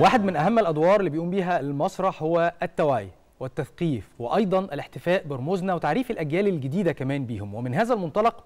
واحد من أهم الأدوار اللي بيقوم بيها المسرح هو التوعية والتثقيف وأيضا الاحتفاء برموزنا وتعريف الأجيال الجديدة كمان بيهم ومن هذا المنطلق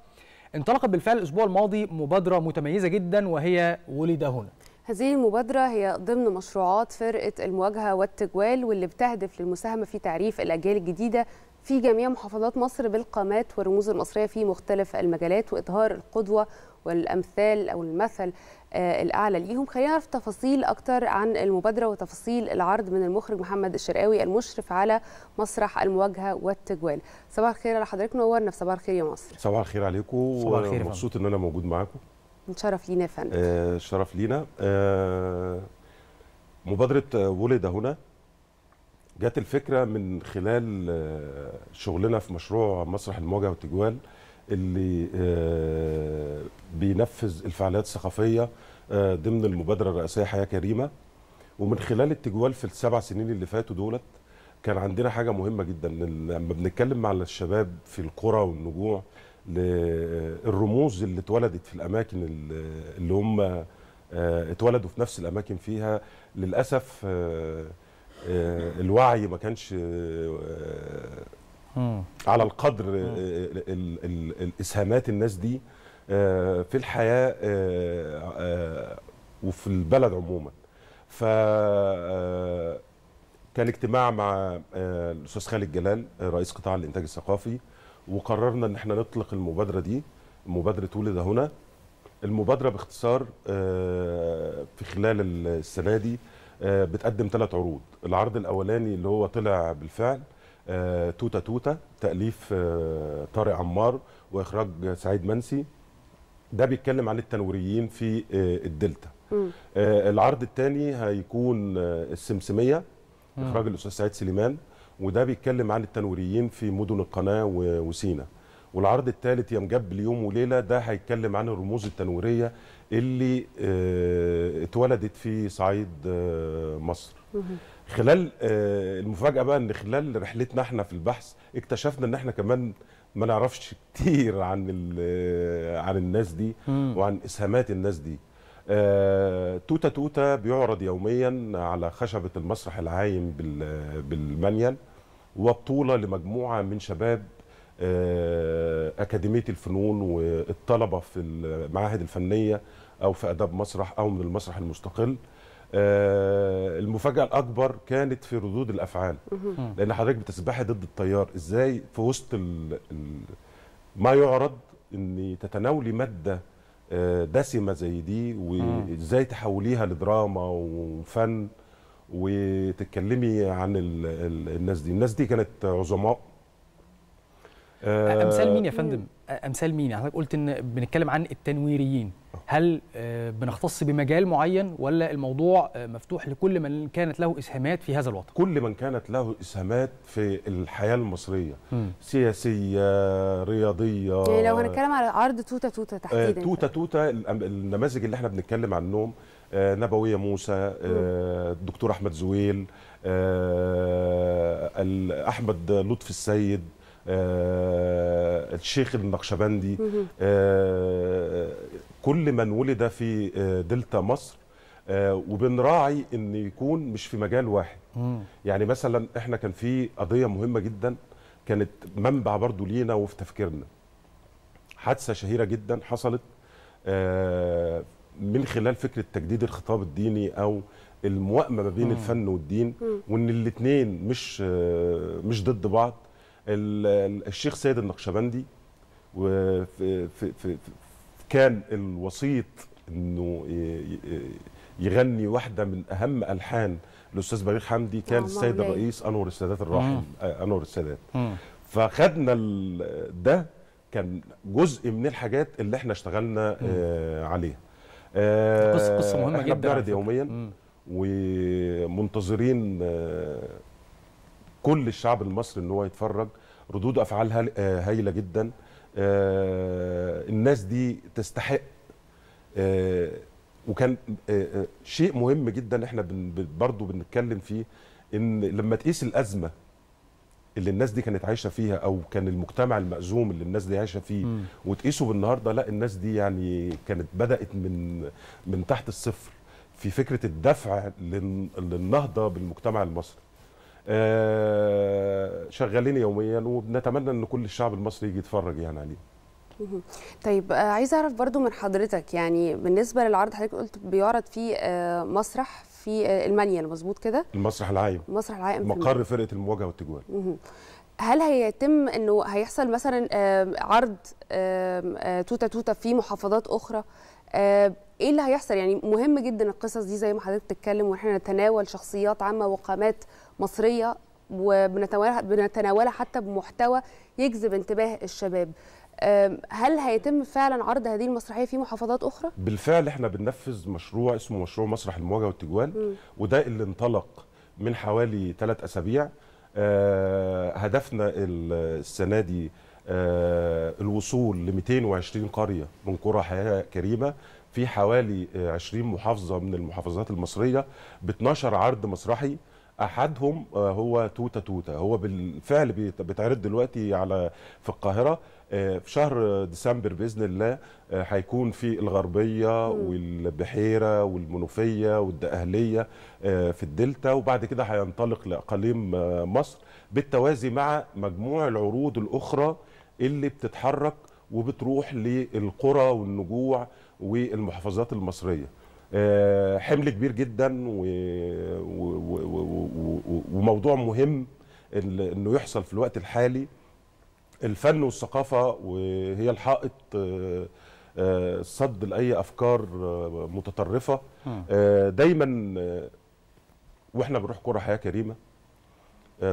انطلقت بالفعل الأسبوع الماضي مبادرة متميزة جدا وهي ولد هنا هذه المبادرة هي ضمن مشروعات فرقة المواجهة والتجوال واللي بتهدف للمساهمة في تعريف الأجيال الجديدة في جميع محافظات مصر بالقامات والرموز المصرية في مختلف المجالات وإظهار القدوة والأمثال أو المثل آه، الأعلى ليهم خلينا نعرف تفاصيل أكتر عن المبادرة وتفاصيل العرض من المخرج محمد الشرقاوي المشرف على مسرح المواجهة والتجوال صباح الخير على حضرتك نورنا في صباح الخير يا مصر صباح الخير عليكم صباح الخير مبسوط إن أنا موجود معاكم شرف لينا يا فندم آه شرف لينا آه مبادرة ولد هنا جت الفكرة من خلال آه، شغلنا في مشروع مسرح المواجهة والتجوال اللي آه، بينفذ الفعاليات الثقافيه آه، ضمن المبادره الرئاسيه حياه كريمه ومن خلال التجوال في السبع سنين اللي فاتوا دولت كان عندنا حاجه مهمه جدا لما بنتكلم مع الشباب في القرى والنجوع للرموز آه، اللي اتولدت في الاماكن اللي هم اتولدوا في نفس الاماكن فيها للاسف الوعي ما كانش على القدر آه، آه، الاسهامات الناس دي آه، في الحياه وفي البلد عموما ف كان اجتماع مع الاستاذ خالد جلال رئيس قطاع الانتاج الثقافي وقررنا ان احنا نطلق المبادره دي مبادره ولد هنا المبادره باختصار في خلال السنه دي بتقدم ثلاث عروض العرض الاولاني اللي هو طلع بالفعل توتة آه، توتة تأليف آه، طارق عمار وإخراج سعيد منسي ده بيتكلم عن التنوريين في آه، الدلتا العرض الثاني هيكون السمسمية إخراج الأستاذ سعيد سليمان وده بيتكلم عن التنوريين في مدن القناة وسينا والعرض الثالث يا مجب ليوم وليله ده هيتكلم عن الرموز التنويريه اللي آه، اتولدت في صعيد آه، مصر خلال آه، المفاجاه بقى ان خلال رحلتنا احنا في البحث اكتشفنا ان احنا كمان ما نعرفش كتير عن عن الناس دي وعن اسهامات الناس دي توتا توتا بيعرض يوميا على خشبه المسرح العايم بالمنيل وبطوله لمجموعه من شباب آه، اكاديميه الفنون والطلبه في المعاهد الفنيه او في اداب مسرح او من المسرح المستقل آه، المفاجاه الاكبر كانت في ردود الافعال لان حضرتك بتسبحي ضد التيار ازاي في وسط ما يعرض ان تتناولي ماده آه، دسمه زي دي وازاي تحوليها لدراما وفن وتتكلمي عن الناس دي الناس دي كانت عظماء امثال مين يا آه، فندم آه، امثال مين حضرتك قلت ان بنتكلم عن التنويريين أه. هل بنختص بمجال معين ولا الموضوع مفتوح لكل من كانت له اسهامات في هذا الوطن كل من كانت له اسهامات في الحياه المصريه سياسيه رياضيه يعني لو هنتكلم على عرض توته توته تحديدا توته توته النماذج اللي احنا بنتكلم عنهم نبويه موسى الدكتور احمد زويل احمد لطفي السيد آه، الشيخ النقشبندي آه، كل من ولد في آه، دلتا مصر وبنراعي ان يكون مش في مجال واحد يعني مثلا احنا كان في قضيه مهمه جدا كانت منبع برضو لينا وفي تفكيرنا حادثه شهيره جدا حصلت من خلال فكره تجديد الخطاب الديني او الموائمه ما بين الفن والدين وان الاثنين مش مش ضد بعض الشيخ سيد النقشبندي في في كان الوسيط انه يغني واحده من اهم الحان الاستاذ بليغ حمدي كان السيد الرئيس انور السادات الراحل آه، انور السادات فخدنا ده كان جزء من الحاجات اللي احنا اشتغلنا آه عليها آه قصه قصه آه، مهمه احنا جدا بنعرض يوميا ومنتظرين آه كل الشعب المصري ان هو يتفرج ردود افعال آه، هايله جدا آه، الناس دي تستحق آه، وكان شيء مهم جدا احنا برضو بنتكلم فيه ان لما تقيس الازمه اللي الناس دي كانت عايشه فيها او كان المجتمع المأزوم اللي الناس دي عايشه فيه وتقيسه بالنهارده لا الناس دي يعني كانت بدأت من من تحت الصفر في فكره الدفع للنهضه بالمجتمع المصري آه، شغالين يوميا وبنتمنى ان كل الشعب المصري يجي يتفرج يعني عليه طيب آه، عايزه اعرف برضو من حضرتك يعني بالنسبه للعرض حضرتك قلت بيعرض فيه آه، مسرح في المانيا مظبوط كده المسرح العايم المسرح العايم مقر فرقه المواجهه والتجوال هل هيتم انه هيحصل مثلا عرض توته توته في محافظات اخرى ايه اللي هيحصل يعني مهم جدا القصص دي زي ما حضرتك بتتكلم واحنا نتناول شخصيات عامه وقامات مصريه وبنتناولها حتى بمحتوى يجذب انتباه الشباب هل هيتم فعلا عرض هذه المسرحيه في محافظات اخرى بالفعل احنا بننفذ مشروع اسمه مشروع مسرح المواجهه والتجوال م. وده اللي انطلق من حوالي ثلاث اسابيع آه هدفنا السنه دي آه الوصول ل 220 قريه من قرى حياه كريمه في حوالي 20 محافظه من المحافظات المصريه ب 12 عرض مسرحي احدهم آه، هو توته توته هو بالفعل بيتعرض دلوقتي على في القاهره آه، في شهر ديسمبر باذن الله آه، هيكون في الغربيه والبحيره والمنوفيه والدقهليه في الدلتا وبعد كده هينطلق لاقاليم مصر بالتوازي مع مجموع العروض الاخرى اللي بتتحرك وبتروح للقرى والنجوع والمحافظات المصريه آه، حمل كبير جدا و... و... و... وموضوع مهم انه يحصل في الوقت الحالي الفن والثقافه وهي الحائط آه، آه، صد لاي افكار متطرفه دايما واحنا بنروح كره حياه كريمه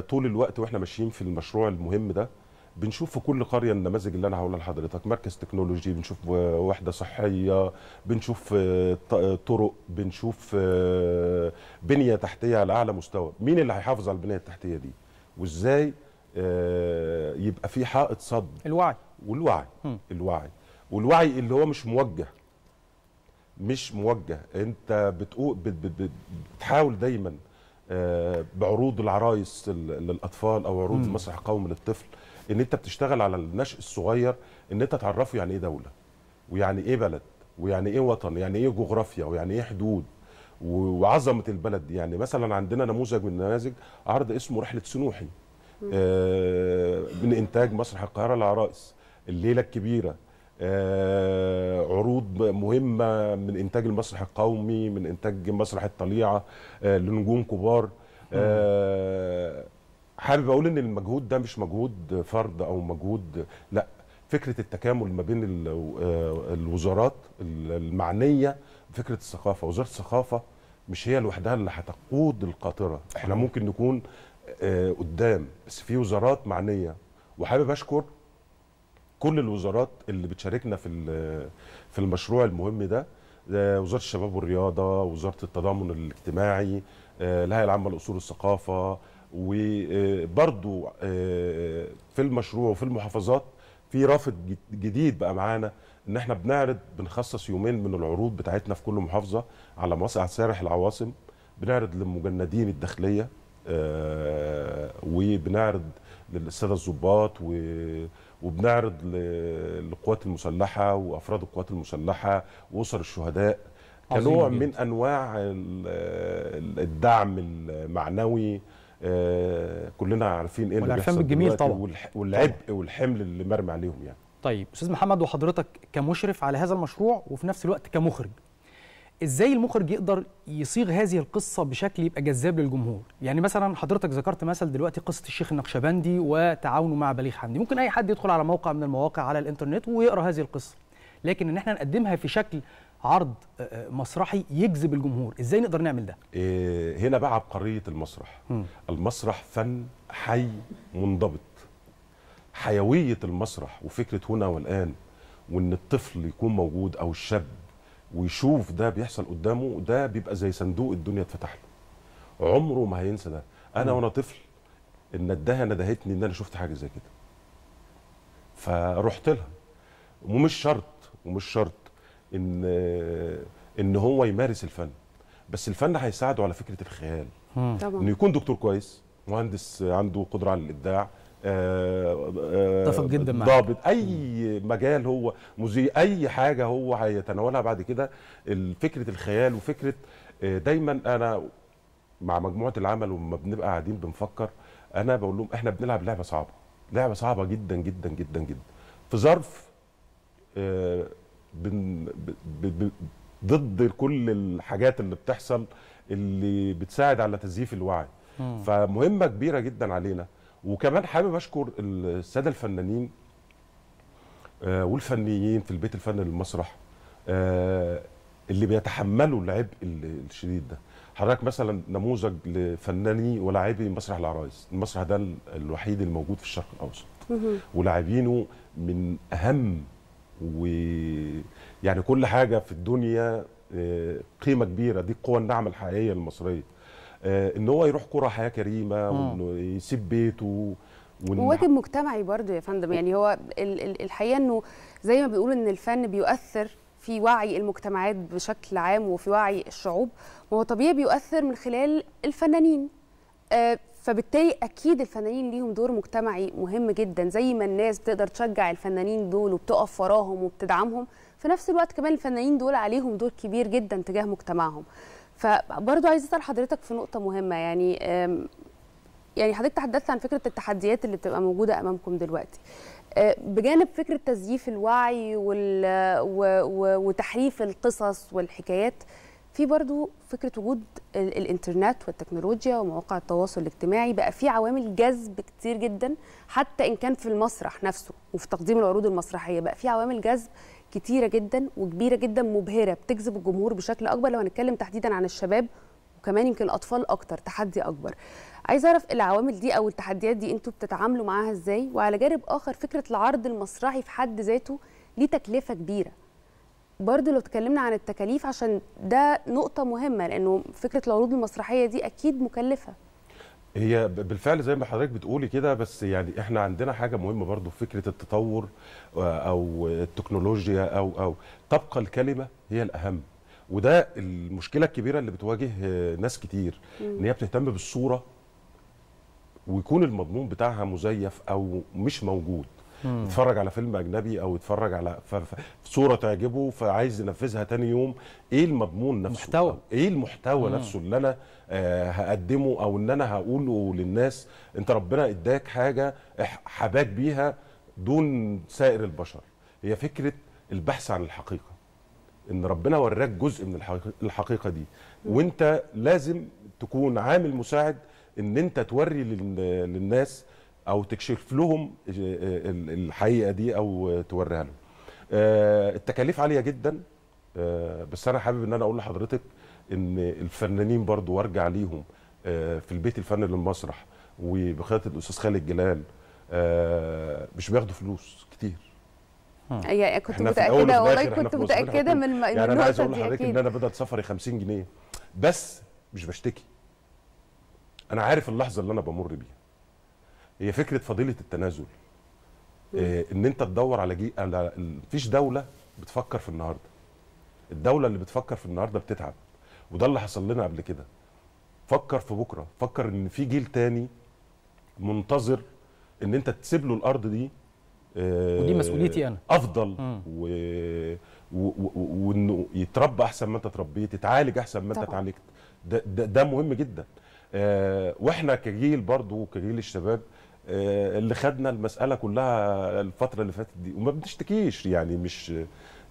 طول الوقت واحنا ماشيين في المشروع المهم ده بنشوف في كل قريه النماذج اللي انا هقولها لحضرتك مركز تكنولوجي بنشوف وحده صحيه بنشوف آه، آه، طرق بنشوف آه، بنيه تحتيه على اعلى مستوى مين اللي هيحافظ على البنيه التحتيه دي وازاي يبقى في حائط صد الوعي والوعي م. الوعي والوعي اللي هو مش موجه مش موجه انت بتقول بتحاول دايما بعروض العرايس للاطفال او عروض مسرح قومي للطفل ان انت بتشتغل على النشء الصغير ان انت تعرفه يعني ايه دوله ويعني ايه بلد ويعني ايه وطن يعني ايه جغرافيا ويعني ايه حدود وعظمه البلد دي يعني مثلا عندنا نموذج من النماذج عرض اسمه رحله سنوحي آه من انتاج مسرح القاهره العرائس الليله الكبيره آه عروض مهمه من انتاج المسرح القومي من انتاج مسرح الطليعه آه لنجوم كبار آه حابب اقول ان المجهود ده مش مجهود فرد او مجهود لا فكره التكامل ما بين آه، الوزارات المعنيه بفكره الثقافه وزاره الثقافه مش هي لوحدها اللي هتقود القاطره احنا ممكن نكون آه، قدام بس في وزارات معنيه وحابب اشكر كل الوزارات اللي بتشاركنا في في المشروع المهم ده آه، وزاره الشباب والرياضه وزاره التضامن الاجتماعي الهيئه العامه لاصول الثقافه وبرضو آه، في المشروع وفي المحافظات في رافد جديد بقى معانا ان احنا بنعرض بنخصص يومين من العروض بتاعتنا في كل محافظه على مواسع سارح العواصم بنعرض للمجندين الداخليه آه، وبنعرض للساده الظباط وبنعرض للقوات المسلحه وافراد القوات المسلحه واسر الشهداء كنوع من انواع الدعم المعنوي آه، كلنا عارفين ايه اللي بيحصل بالجميل طبعا طيب. والعبء والحمل اللي مرمي عليهم يعني طيب استاذ محمد وحضرتك كمشرف على هذا المشروع وفي نفس الوقت كمخرج ازاي المخرج يقدر يصيغ هذه القصه بشكل يبقى جذاب للجمهور يعني مثلا حضرتك ذكرت مثل دلوقتي قصه الشيخ النقشبندي وتعاونه مع بليغ حمدي ممكن اي حد يدخل على موقع من المواقع على الانترنت ويقرا هذه القصه لكن ان احنا نقدمها في شكل عرض آه، آه، مسرحي يجذب الجمهور ازاي نقدر نعمل ده إيه، هنا بقى عبقريه المسرح م. المسرح فن حي منضبط حيويه المسرح وفكره هنا والان وان الطفل يكون موجود او الشاب ويشوف ده بيحصل قدامه ده بيبقى زي صندوق الدنيا اتفتح له عمره ما هينسى ده انا وانا طفل الندهه ندهتني ان انا شفت حاجه زي كده فرحت لها ومش شرط ومش شرط ان ان هو يمارس الفن بس الفن هيساعده على فكره الخيال طبعا انه يكون دكتور كويس مهندس عنده قدره على الابداع اتفق آه، آه، جدا معاك ضابط اي مجال هو مذيع اي حاجه هو هيتناولها بعد كده فكره الخيال وفكره آه، دايما انا مع مجموعه العمل وما بنبقى قاعدين بنفكر انا بقول لهم احنا بنلعب لعبه صعبه لعبه صعبه جدا جدا جدا جدا في ظرف بن ب... ب... ضد كل الحاجات اللي بتحصل اللي بتساعد على تزييف الوعي مم. فمهمه كبيره جدا علينا وكمان حابب اشكر الساده الفنانين آه، والفنيين في البيت الفني للمسرح آه، اللي بيتحملوا العبء الشديد ده حضرتك مثلا نموذج لفناني ولاعبي مسرح العرايس المسرح ده الوحيد الموجود في الشرق الاوسط ولاعبينه من اهم ويعني كل حاجه في الدنيا آه، قيمه كبيره دي القوه الناعمه الحقيقيه المصريه آه، ان هو يروح كره حياه كريمه وانه يسيب بيته وواجب مجتمعي برضه يا فندم يعني هو الحقيقه انه زي ما بيقولوا ان الفن بيؤثر في وعي المجتمعات بشكل عام وفي وعي الشعوب وهو طبيعي بيؤثر من خلال الفنانين آه، فبالتالي اكيد الفنانين ليهم دور مجتمعي مهم جدا زي ما الناس بتقدر تشجع الفنانين دول وبتقف وراهم وبتدعمهم في نفس الوقت كمان الفنانين دول عليهم دور كبير جدا تجاه مجتمعهم فبرضه عايزه اسال حضرتك في نقطه مهمه يعني يعني حضرتك تحدثت عن فكره التحديات اللي بتبقى موجوده امامكم دلوقتي آه، بجانب فكره تزييف الوعي وتحريف القصص والحكايات في برضو فكره وجود الانترنت والتكنولوجيا ومواقع التواصل الاجتماعي بقى في عوامل جذب كتير جدا حتى ان كان في المسرح نفسه وفي تقديم العروض المسرحيه بقى في عوامل جذب كتيره جدا وكبيره جدا مبهره بتجذب الجمهور بشكل اكبر لو هنتكلم تحديدا عن الشباب وكمان يمكن الاطفال اكتر تحدي اكبر عايزه اعرف العوامل دي او التحديات دي انتوا بتتعاملوا معاها ازاي وعلى جانب اخر فكره العرض المسرحي في حد ذاته ليه تكلفه كبيره برضه لو تكلمنا عن التكاليف عشان ده نقطه مهمه لانه فكره العروض المسرحيه دي اكيد مكلفه هي بالفعل زي ما حضرتك بتقولي كده بس يعني احنا عندنا حاجه مهمه برضو فكره التطور آه، او التكنولوجيا او او تبقى الكلمه هي الاهم وده المشكله الكبيره اللي بتواجه آه، ناس كتير ان هي بتهتم بالصوره ويكون المضمون بتاعها مزيف او مش موجود يتفرج على فيلم اجنبي او يتفرج على صوره تعجبه فعايز ينفذها تاني يوم ايه المضمون نفسه محتوى. ايه المحتوى مم. نفسه اللي انا آه هقدمه او ان انا هقوله للناس انت ربنا اداك حاجه حباك بيها دون سائر البشر هي فكره البحث عن الحقيقه ان ربنا وراك جزء من الحقيقه دي وانت لازم تكون عامل مساعد ان انت توري للناس او تكشف لهم الحقيقه دي او توريها لهم آه، التكاليف عاليه جدا آه، بس انا حابب ان انا اقول لحضرتك ان الفنانين برضو وارجع ليهم آه، في البيت الفن للمسرح وبقياده الاستاذ خالد جلال مش بياخدوا فلوس كتير هي كنت متاكده والله كنت متاكده من النقطه يعني انا عايز اقول لحضرتك ان انا بدات سفري 50 جنيه بس مش بشتكي انا عارف اللحظه اللي انا بمر بيها هي فكره فضيله التنازل آه، ان انت تدور على جي على مفيش دوله بتفكر في النهارده الدوله اللي بتفكر في النهارده بتتعب وده اللي حصل لنا قبل كده فكر في بكره فكر ان في جيل تاني منتظر ان انت تسيب له الارض دي آه، ودي مسؤوليتي انا افضل و... و... و... وانه يتربى احسن ما انت اتربيت يتعالج احسن ما انت اتعالجت ده, ده, ده مهم جدا آه، واحنا كجيل برضو كجيل الشباب آه، اللي خدنا المساله كلها الفتره اللي فاتت دي وما بنشتكيش يعني مش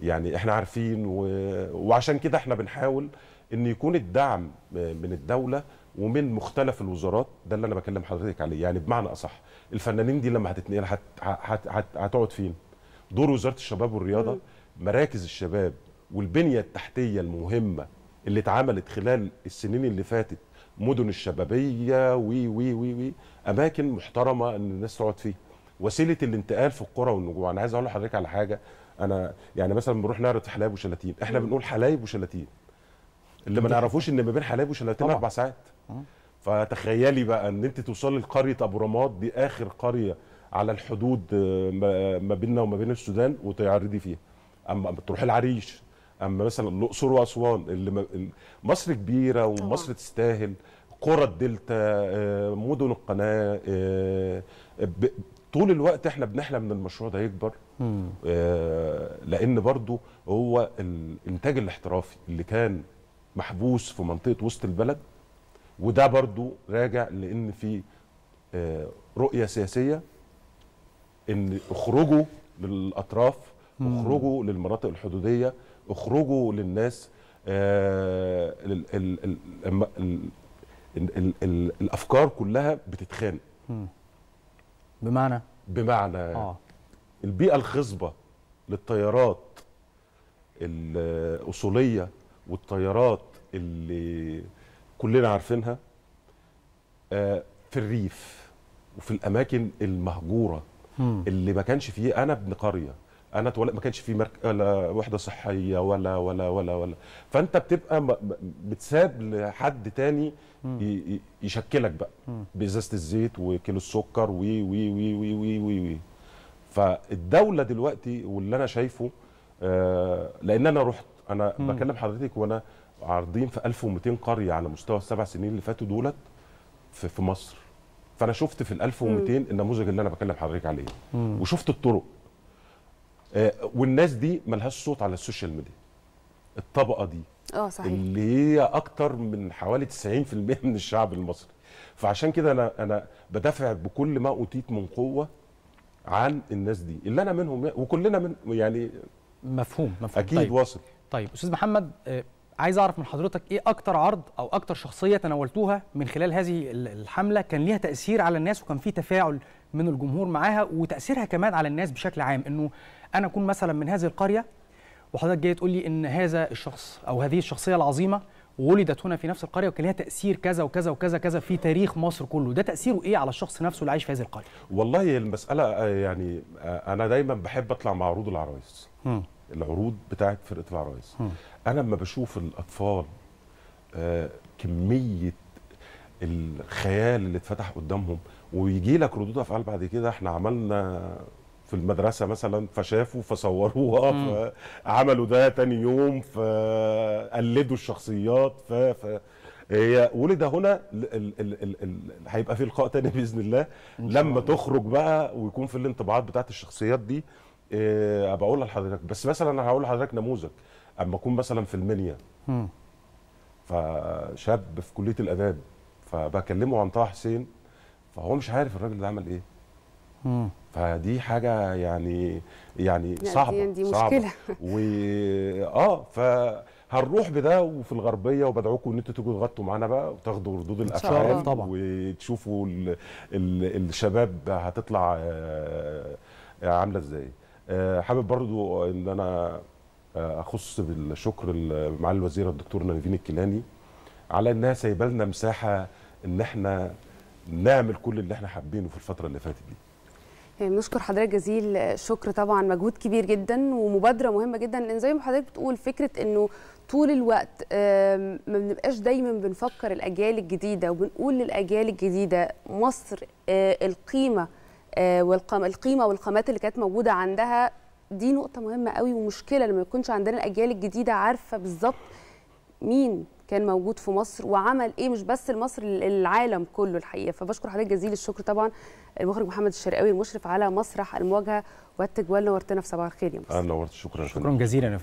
يعني احنا عارفين و... وعشان كده احنا بنحاول ان يكون الدعم من الدوله ومن مختلف الوزارات ده اللي انا بكلم حضرتك عليه يعني بمعنى اصح الفنانين دي لما هتتنقل هت... هت... هت... هتقعد فين دور وزاره الشباب والرياضه مراكز الشباب والبنيه التحتيه المهمه اللي اتعملت خلال السنين اللي فاتت مدن الشبابيه وي وي وي وي اماكن محترمه ان الناس تقعد فيها وسيله الانتقال في القرى والنجوم انا عايز اقول لحضرتك على حاجه انا يعني مثلا بنروح نعرض حلايب وشلاتين احنا بنقول حلايب وشلاتين اللي ما نعرفوش ان ما بين حلايب وشلاتين اربع ساعات آه. فتخيلي بقى ان انت توصلي لقريه ابو رماد دي اخر قريه على الحدود آه، ما بيننا وما بين السودان وتعرضي فيها اما بتروحي العريش اما مثلا الاقصر واسوان اللي مصر كبيره ومصر تستاهل قرى الدلتا آه، مدن القناه آه، طول الوقت احنا بنحلم ان المشروع ده يكبر آه، لان برضو هو الانتاج الاحترافي اللي كان محبوس في منطقه وسط البلد وده برضو راجع لان في رؤيه سياسيه ان اخرجوا للاطراف اخرجوا للمناطق الحدوديه اخرجوا للناس آه، الافكار كلها بتتخانق بمعنى بمعنى آه. البيئه الخصبه للطيارات الاصوليه والطيارات اللي كلنا عارفينها آه، في الريف وفي الاماكن المهجوره اللي ما كانش فيه انا ابن قريه انا اتولد ما كانش في مرك... ولا وحده صحيه ولا ولا ولا ولا فانت بتبقى بتساب لحد تاني يشكلك بقى بازازه الزيت وكيلو السكر و و و و و و فالدوله دلوقتي واللي انا شايفه آه، لان انا رحت انا بكلم حضرتك وانا عارضين في 1200 قريه على مستوى السبع سنين اللي فاتوا دولت في, مصر فانا شفت في ال 1200 النموذج اللي انا بكلم حضرتك عليه وشفت الطرق آه، والناس دي ملهاش صوت على السوشيال ميديا الطبقه دي اه صحيح اللي هي اكتر من حوالي 90% من الشعب المصري فعشان كده انا انا بدافع بكل ما اوتيت من قوه عن الناس دي اللي انا منهم يعني، وكلنا من يعني مفهوم مفهوم اكيد طيب. واصل طيب استاذ محمد آه، عايز اعرف من حضرتك ايه اكتر عرض او اكتر شخصيه تناولتوها من خلال هذه الحمله كان ليها تاثير على الناس وكان في تفاعل من الجمهور معاها وتاثيرها كمان على الناس بشكل عام انه انا اكون مثلا من هذه القريه وحضرتك جاي تقول لي ان هذا الشخص او هذه الشخصيه العظيمه ولدت هنا في نفس القريه وكان لها تاثير كذا وكذا وكذا كذا في تاريخ مصر كله ده تاثيره ايه على الشخص نفسه اللي عايش في هذه القريه والله المساله آه، يعني آه، انا دايما بحب اطلع مع عروض العرايس العروض بتاعه فرقه العرايس انا لما بشوف الاطفال آه، كميه الخيال اللي اتفتح قدامهم ويجي لك ردود افعال بعد كده احنا عملنا في المدرسه مثلا فشافوا فصوروها فعملوا ده تاني يوم فقلدوا الشخصيات ف, هي ولد هنا ال... ال... ال... ال... هيبقى في لقاء تاني باذن الله لما تخرج بقى ويكون في الانطباعات بتاعت الشخصيات دي آه، ابقى اقول لحضرتك بس مثلا انا هقول لحضرتك نموذج اما اكون مثلا في المنيا فشاب في كليه الاداب فبكلمه عن طه حسين فهو مش عارف الراجل ده عمل ايه مم. فدي حاجه يعني،, يعني يعني صعبه دي, دي مشكله صعبة. و اه فهنروح بده وفي الغربيه وبدعوكم ان انتوا تيجوا تغطوا معانا بقى وتاخدوا ردود الافعال طبعا وتشوفوا الـ الـ الشباب هتطلع آه، عامله ازاي آه، حابب برضو ان انا آه، اخص بالشكر معالي الوزيره الدكتور نيفين الكيلاني على انها سايبه لنا مساحه ان احنا نعمل كل اللي احنا حابينه في الفتره اللي فاتت دي آه، نشكر حضرتك جزيل الشكر طبعا مجهود كبير جدا ومبادره مهمه جدا لان زي ما حضرتك بتقول فكره انه طول الوقت آه، ما بنبقاش دايما بنفكر الاجيال الجديده وبنقول للاجيال الجديده مصر آه، القيمه القيمه والقامات اللي كانت موجوده عندها دي نقطه مهمه قوي ومشكله لما يكونش عندنا الاجيال الجديده عارفه بالظبط مين كان موجود في مصر وعمل ايه مش بس لمصر للعالم كله الحقيقه فبشكر حضرتك جزيل الشكر طبعا المخرج محمد الشرقاوي المشرف على مسرح المواجهه والتجوال نورتنا في صباح الخير يا مصر. نورت شكرا شكرا جزيلا يا